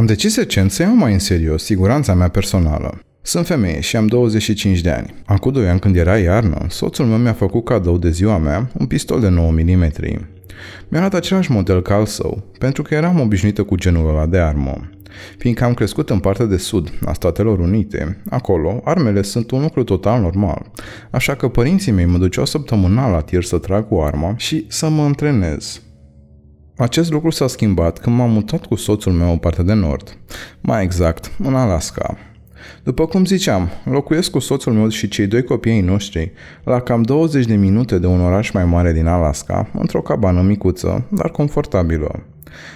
Am decis recent să iau mai în serios siguranța mea personală. Sunt femeie și am 25 de ani. Acum 2 ani când era iarnă, soțul meu mi-a făcut cadou de ziua mea un pistol de 9 mm. Mi-a dat același model ca al său, pentru că eram obișnuită cu genul ăla de armă. Fiindcă am crescut în partea de sud a Statelor Unite, acolo armele sunt un lucru total normal, așa că părinții mei mă duceau săptămânal la tir să trag cu arma și să mă antrenez. Acest lucru s-a schimbat când m-am mutat cu soțul meu în partea de nord, mai exact, în Alaska. După cum ziceam, locuiesc cu soțul meu și cei doi copii ai noștri la cam 20 de minute de un oraș mai mare din Alaska, într-o cabană micuță, dar confortabilă.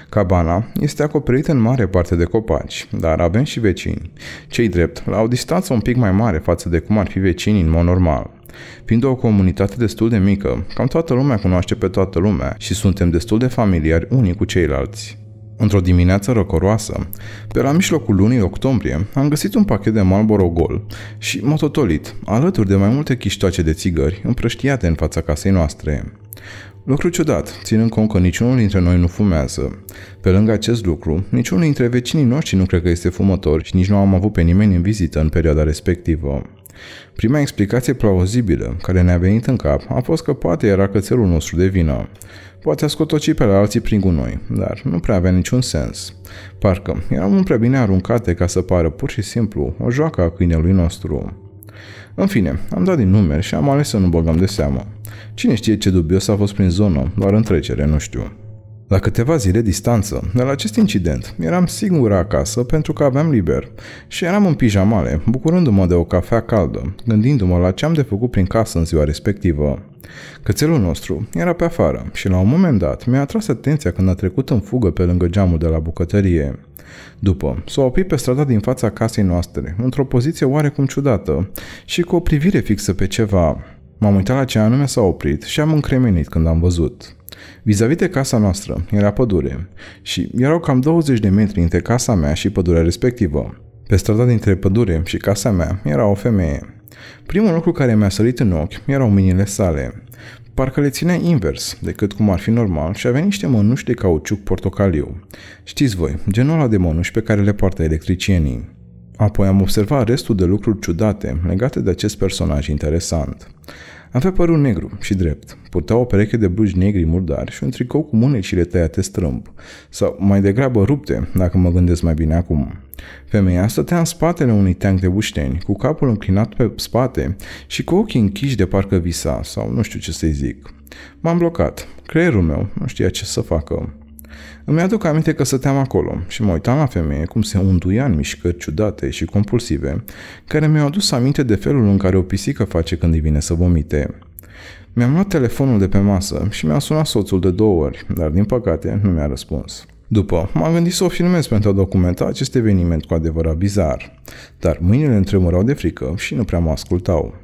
Cabana este acoperită în mare parte de copaci, dar avem și vecini. Cei drept, la o distanță un pic mai mare față de cum ar fi vecinii în mod normal – Fiind o comunitate destul de mică, cam toată lumea cunoaște pe toată lumea și suntem destul de familiari unii cu ceilalți. Într-o dimineață răcoroasă, pe la mijlocul lunii octombrie, am găsit un pachet de Marlboro gol și mototolit, alături de mai multe chiștoace de țigări împrăștiate în fața casei noastre. Lucru ciudat, ținând cont că niciunul dintre noi nu fumează. Pe lângă acest lucru, niciunul dintre vecinii noștri nu cred că este fumător și nici nu am avut pe nimeni în vizită în perioada respectivă. Prima explicație plauzibilă care ne-a venit în cap a fost că poate era cățelul nostru de vină. Poate a scotoci pe la alții prin gunoi, dar nu prea avea niciun sens. Parcă mult prea bine aruncate ca să pară pur și simplu o joacă a câinelui nostru. În fine, am dat din numeri și am ales să nu băgăm de seamă. Cine știe ce dubios a fost prin zonă, doar în trecere, nu știu. La câteva zile distanță, de la acest incident, eram singur acasă pentru că aveam liber și eram în pijamale, bucurându-mă de o cafea caldă, gândindu-mă la ce am de făcut prin casă în ziua respectivă. Cățelul nostru era pe afară și la un moment dat mi-a atras atenția când a trecut în fugă pe lângă geamul de la bucătărie. După, s-a oprit pe strada din fața casei noastre, într-o poziție oarecum ciudată și cu o privire fixă pe ceva. M-am uitat la ce anume s-a oprit și am încremenit când am văzut. Vis-a-vis de casa noastră era pădure și erau cam 20 de metri între casa mea și pădurea respectivă. Pe strada dintre pădure și casa mea era o femeie. Primul lucru care mi-a sărit în ochi erau mâinile sale. Parcă le ținea invers decât cum ar fi normal și avea niște mănuși de cauciuc portocaliu. Știți voi, genul ăla de mănuși pe care le poartă electricienii. Apoi am observat restul de lucruri ciudate legate de acest personaj interesant. Avea părul negru și drept, purta o pereche de blugi negri murdari și un tricou cu mânecile tăiate strâmb, sau mai degrabă rupte, dacă mă gândesc mai bine acum. Femeia stătea în spatele unui teanc de bușteni, cu capul înclinat pe spate și cu ochii închiși de parcă visa, sau nu știu ce să-i zic. M-am blocat. Creierul meu nu știa ce să facă. Îmi aduc aminte că stăteam acolo și mă uitam la femeie cum se unduia în mișcări ciudate și compulsive, care mi-au adus aminte de felul în care o pisică face când îi vine să vomite. Mi-am luat telefonul de pe masă și mi-a sunat soțul de două ori, dar din păcate nu mi-a răspuns. După, m-am gândit să o filmez pentru a documenta acest eveniment cu adevărat bizar, dar mâinile îmi tremurau de frică și nu prea mă ascultau.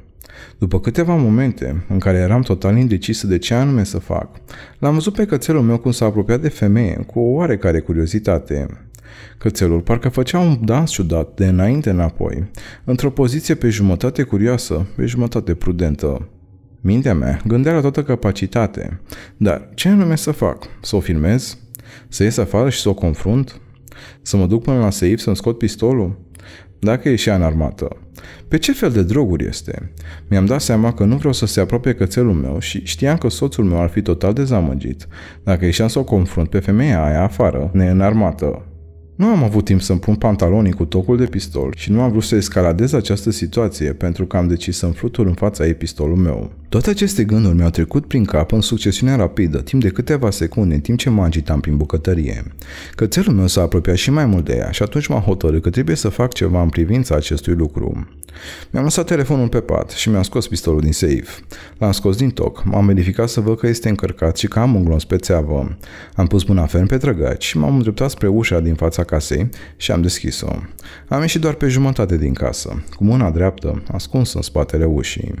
După câteva momente în care eram total indecisă de ce anume să fac, l-am văzut pe cățelul meu cum s-a apropiat de femeie cu o oarecare curiozitate. Cățelul parcă făcea un dans ciudat de înainte înapoi, într-o poziție pe jumătate curioasă, pe jumătate prudentă. Mintea mea gândea la toată capacitate, dar ce anume să fac? Să o filmez? Să ies afară și să o confrunt? Să mă duc până la seif să-mi scot pistolul? dacă ieșea în armată. Pe ce fel de droguri este? Mi-am dat seama că nu vreau să se apropie cățelul meu și știam că soțul meu ar fi total dezamăgit dacă ieșeam să o confrunt pe femeia aia afară, neînarmată. Nu am avut timp să-mi pun pantalonii cu tocul de pistol și nu am vrut să escaladez această situație pentru că am decis să-mi flutur în fața ei pistolul meu. Toate aceste gânduri mi-au trecut prin cap în succesiunea rapidă, timp de câteva secunde, în timp ce mă agitam prin bucătărie. Cățelul meu s-a apropiat și mai mult de ea și atunci m-am hotărât că trebuie să fac ceva în privința acestui lucru. Mi-am lăsat telefonul pe pat și mi-am scos pistolul din seif. L-am scos din toc, m-am verificat să văd că este încărcat și că am un glonț pe țeavă. Am pus mâna ferm pe trăgaci și m-am îndreptat spre ușa din fața casei și am deschis-o. Am ieșit doar pe jumătate din casă, cu mâna dreaptă ascunsă în spatele ușii.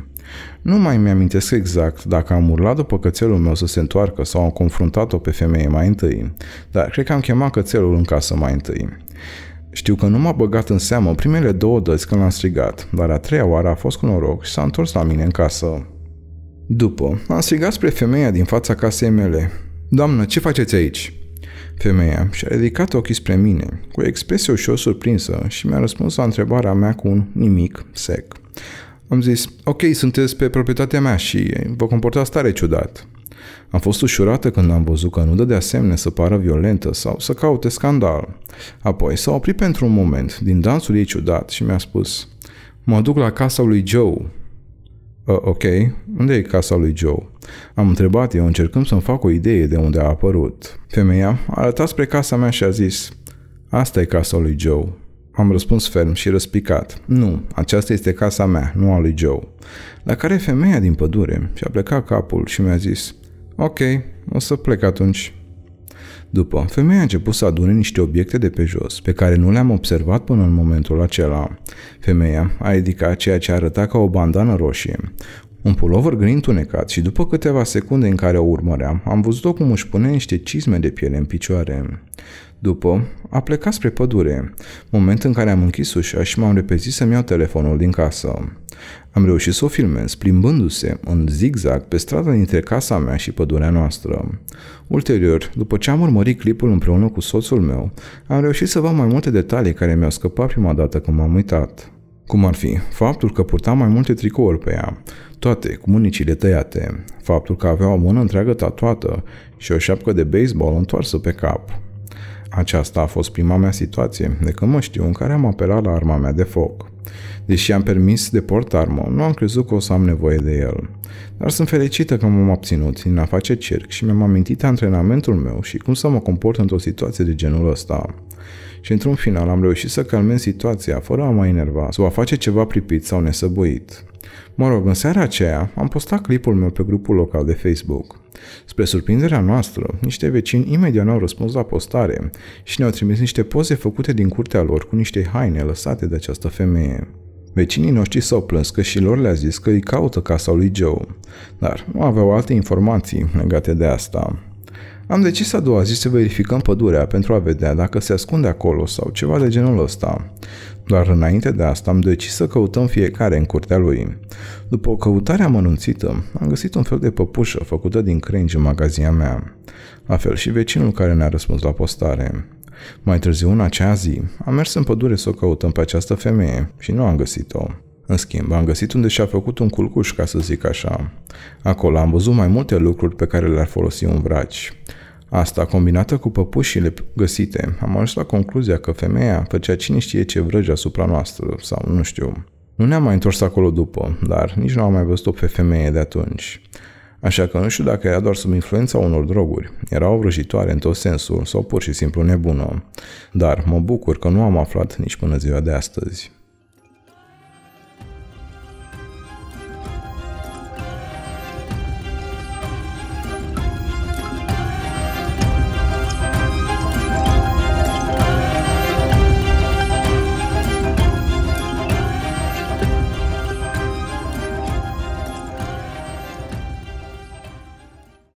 Nu mai mi-amintesc exact dacă am urlat după cățelul meu să se întoarcă sau am confruntat-o pe femeie mai întâi, dar cred că am chemat cățelul în casă mai întâi. Știu că nu m-a băgat în seamă primele două dăți când l-am strigat, dar a treia oară a fost cu noroc și s-a întors la mine în casă. După, am strigat spre femeia din fața casei mele. Doamnă, ce faceți aici?" Femeia și-a ridicat ochii spre mine, cu expresie ușor surprinsă și mi-a răspuns la întrebarea mea cu un nimic sec. Am zis, ok, sunteți pe proprietatea mea și vă comportați tare ciudat. Am fost ușurată când am văzut că nu dă de asemenea să pară violentă sau să caute scandal. Apoi s-a oprit pentru un moment din dansul ei ciudat și mi-a spus Mă duc la casa lui Joe. ok, unde e casa lui Joe? Am întrebat eu încercând să-mi fac o idee de unde a apărut. Femeia a arătat spre casa mea și a zis Asta e casa lui Joe am răspuns ferm și răspicat. Nu, aceasta este casa mea, nu a lui Joe. La care femeia din pădure și-a plecat capul și mi-a zis Ok, o să plec atunci. După, femeia a început să adune niște obiecte de pe jos, pe care nu le-am observat până în momentul acela. Femeia a ridicat ceea ce arăta ca o bandană roșie, un pulover gri întunecat și după câteva secunde în care o urmăream, am văzut-o cum își pune niște cizme de piele în picioare. După, a plecat spre pădure, moment în care am închis ușa și m-am repezit să-mi iau telefonul din casă. Am reușit să o filmez plimbându-se în zigzag pe strada dintre casa mea și pădurea noastră. Ulterior, după ce am urmărit clipul împreună cu soțul meu, am reușit să văd mai multe detalii care mi-au scăpat prima dată când m-am uitat. Cum ar fi faptul că purta mai multe tricouri pe ea, toate cu mânicile tăiate, faptul că avea o mână întreagă tatuată și o șapcă de baseball întoarsă pe cap, aceasta a fost prima mea situație, de când mă știu, în care am apelat la arma mea de foc. Deși am permis de port armă, nu am crezut că o să am nevoie de el. Dar sunt fericită că m-am abținut din a face cerc și mi-am amintit antrenamentul meu și cum să mă comport într-o situație de genul ăsta și într-un final am reușit să calmez situația fără a mă enerva sau a face ceva pripit sau nesăbuit. Mă rog, în seara aceea am postat clipul meu pe grupul local de Facebook. Spre surprinderea noastră, niște vecini imediat au răspuns la postare și ne-au trimis niște poze făcute din curtea lor cu niște haine lăsate de această femeie. Vecinii noștri s-au plâns că și lor le-a zis că îi caută casa lui Joe, dar nu aveau alte informații legate de asta. Am decis a doua zi să verificăm pădurea pentru a vedea dacă se ascunde acolo sau ceva de genul ăsta. Doar înainte de asta am decis să căutăm fiecare în curtea lui. După o căutare amănunțită, am găsit un fel de păpușă făcută din crengi în magazia mea. La fel și vecinul care ne-a răspuns la postare. Mai târziu în acea zi, am mers în pădure să o căutăm pe această femeie și nu am găsit-o. În schimb, am găsit unde și-a făcut un culcuș, ca să zic așa. Acolo am văzut mai multe lucruri pe care le-ar folosi un vraci. Asta, combinată cu păpușile găsite, am ajuns la concluzia că femeia făcea cine știe ce vrăji asupra noastră, sau nu știu. Nu ne-am mai întors acolo după, dar nici nu am mai văzut-o pe femeie de atunci. Așa că nu știu dacă era doar sub influența unor droguri, era o vrăjitoare în tot sensul sau pur și simplu nebună. Dar mă bucur că nu am aflat nici până ziua de astăzi.